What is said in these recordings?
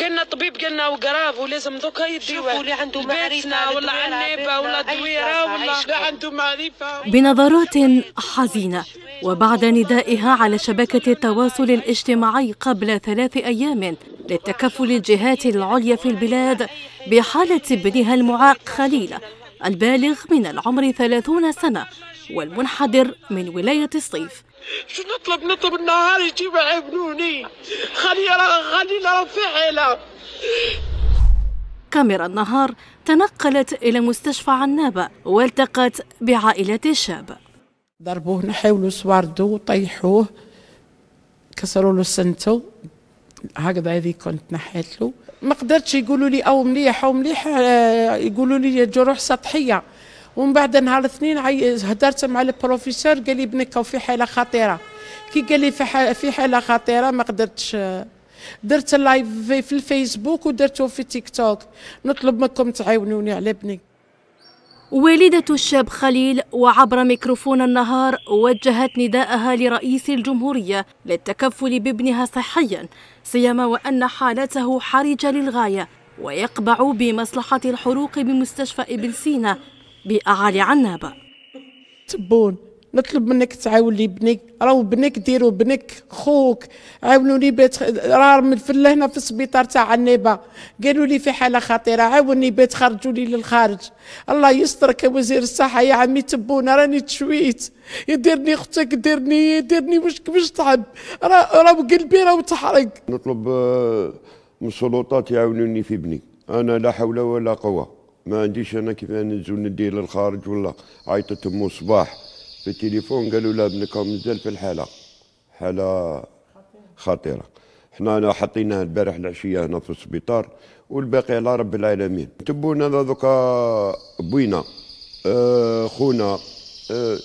قلنا طبيب قلنا وقراف ولازم دوكا يديوه اللي عنده معرفه ولا عنيبه ولا دويره ولا عنده معرفه بنظرات حزينه وبعد ندائها على شبكه التواصل الاجتماعي قبل ثلاث ايام للتكفل الجهات العليا في البلاد بحاله ابنها المعاق خليل البالغ من العمر 30 سنه والمنحدر من ولاية الصيف شو نطلب نطلب النهار يجي ابنوني خلي خلي فعلا كاميرا النهار تنقلت إلى مستشفى عنابة والتقت بعائلة الشاب ضربوه نحاولوا سواردو طيحوه كسروا له سنتو هكذا هذه كنت نحيت له ما قدرتش يقولوا لي او مليح او مليح آه، يقولوا لي جروح سطحيه ومن بعد نهار الاثنين هدرت مع البروفيسور قال لي ابنك في حاله خطيره كي قال لي في حاله خطيره ما قدرتش درت اللايف في الفيسبوك ودرته في تيك توك نطلب منكم تعاونوني على ابني والدة الشاب خليل وعبر ميكروفون النهار وجهت نداءها لرئيس الجمهورية للتكفل بابنها صحيا سيما وأن حالته حرجة للغاية ويقبع بمصلحة الحروق بمستشفى ابن سينا بأعالي عنابة تبون نطلب منك تعاون لي بنيك راهو بنيك ديرو بنيك خوك عاونوني بيت راه من فله هنا في السبيطار تاع عنيبه قالوا لي في حاله خطيره عاوني بيت خرجوني للخارج الله يسترك يا وزير الصحه يا عمي تبونا راني تشويت يديرني اختك يديرني يديرني واش كيفاش تعب راه راه قلبي راه تحرق نطلب آه، من السلطات يعاونوني في بني انا لا حول ولا قوه ما عنديش انا كيف نزول ندير للخارج ولا عيطت امو الصباح في التليفون قالوا لا ابنك مازال في الحاله حاله خطيره حنا حطيناه البارح العشيه هنا في السبيطار والباقي على رب العالمين تبونا دوكا بوينا أه، خونا آه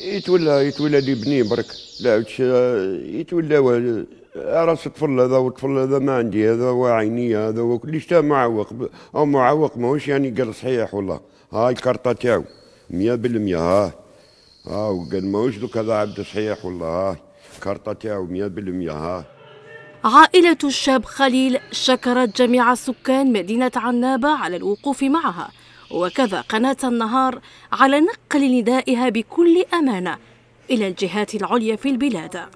يتولى يتولى اللي بني برك لا يتولى راس الطفل هذا والطفل هذا ما عندي هذا وعيني هذا وكلش تا معوق او معوق ماهوش يعني قال صحيح والله هاي الكارطه تاعو 100% ها ها وقال ماهوش دوك هذا عبد صحيح والله هاي الكارطه تاعو 100% ها عائلة الشاب خليل شكرت جميع سكان مدينة عنابة على الوقوف معها وكذا قناة النهار على نقل ندائها بكل أمانة إلى الجهات العليا في البلاد